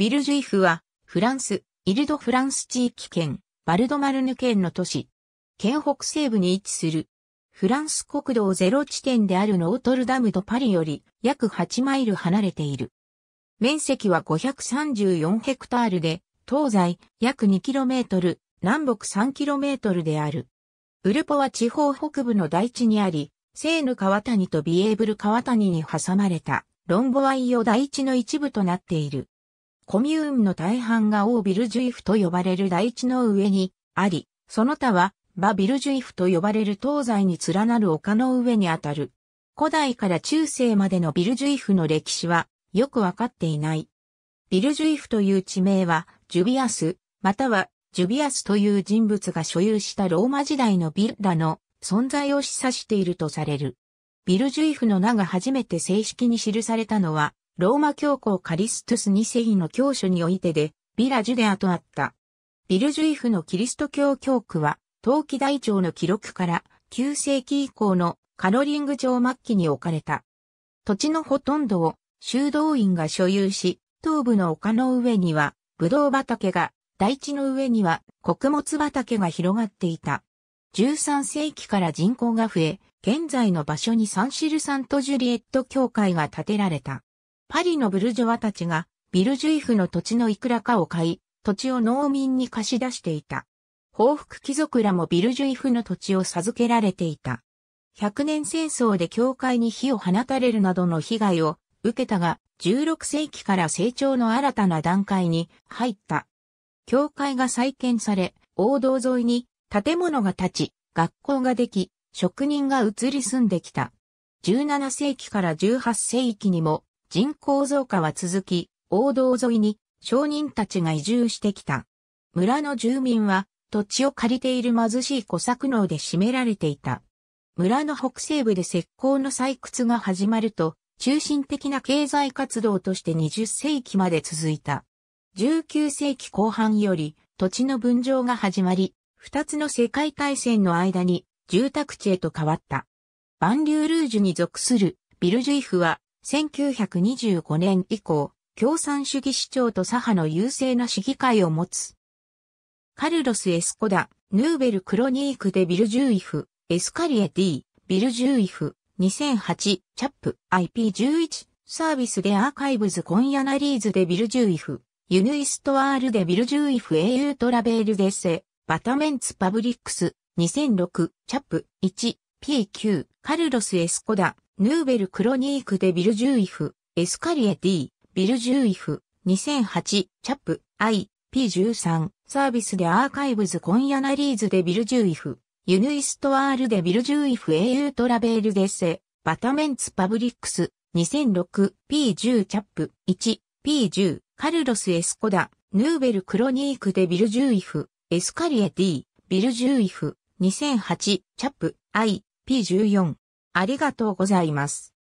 ビルジュイフは、フランス、イルドフランス地域圏、バルドマルヌ県の都市。県北西部に位置する。フランス国道ゼロ地点であるノートルダムとパリより約8マイル離れている。面積は534ヘクタールで、東西約2キロメートル、南北3キロメートルである。ウルポは地方北部の大地にあり、セーヌ川谷とビエーブル川谷に挟まれたロンボワイオ台地の一部となっている。コミューンの大半がオービルジュイフと呼ばれる大地の上にあり、その他はバビルジュイフと呼ばれる東西に連なる丘の上にあたる。古代から中世までのビルジュイフの歴史はよくわかっていない。ビルジュイフという地名は、ジュビアス、またはジュビアスという人物が所有したローマ時代のビッラの存在を示唆しているとされる。ビルジュイフの名が初めて正式に記されたのはローマ教皇カリストス2世の教書においてで、ビラ・ジュデアとあった。ビルジュイフのキリスト教教区は、冬季大腸の記録から、9世紀以降のカロリング城末期に置かれた。土地のほとんどを修道院が所有し、東部の丘の上には、ブドウ畑が、大地の上には穀物畑が広がっていた。13世紀から人口が増え、現在の場所にサンシルサントジュリエット教会が建てられた。パリのブルジョワたちが、ビルジュイフの土地のいくらかを買い、土地を農民に貸し出していた。報復貴族らもビルジュイフの土地を授けられていた。百年戦争で教会に火を放たれるなどの被害を受けたが、16世紀から成長の新たな段階に入った。教会が再建され、王道沿いに建物が建ち、学校ができ、職人が移り住んできた。17世紀から18世紀にも人口増加は続き、王道沿いに商人たちが移住してきた。村の住民は土地を借りている貧しい小作農で占められていた。村の北西部で石膏の採掘が始まると、中心的な経済活動として20世紀まで続いた。19世紀後半より土地の分譲が始まり、二つの世界大戦の間に住宅地へと変わった。バンリュールージュに属するビルジュイフは1925年以降、共産主義市長と左派の優勢な市議会を持つ。カルロス・エスコダ、ヌーベル・クロニーク・デ・ビル・ジューイフ、エスカリエ・ディ、ビル・ジューイフ、2008、チャップ、IP11、サービスでアーカイブズ・コンヤナリーズ・デ・ビル・ジューイフ、ユヌイストワール・デ・ビル・ジューイフ・ユートラベール・デ・セ、バタメンツ・パブリックス、2006、チャップ、1、PQ、カルロス・エスコダ、ヌーベルクロニークでビルジュイフ、エスカリエ D、ビルジュイフ、2008、チャップ、I、P13、サービスでアーカイブズコンヤナリーズでビルジュイフ、ユヌイストアールでビルジュイフ au トラベルデセ、バタメンツパブリックス、2006、P10 チャップ、1、P10、カルロス・エスコダ、ヌーベル・クロニークでビルジュイフ、エスカリエィ、ビルジュイフ、2008、チャップ、I、P14、ありがとうございます。